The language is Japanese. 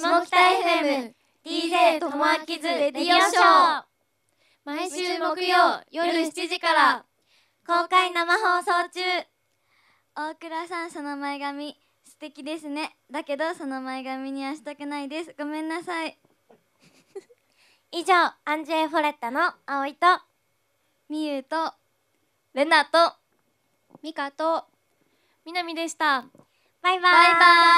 の下北 FM DJ ともあきずレディオショー毎週木曜夜7時から公開生放送中大倉さんその前髪素敵ですねだけどその前髪にはしたくないですごめんなさい 以上アンジェフォレッタの葵とみゆとレナとミカとみなみでしたバイバイバイバイ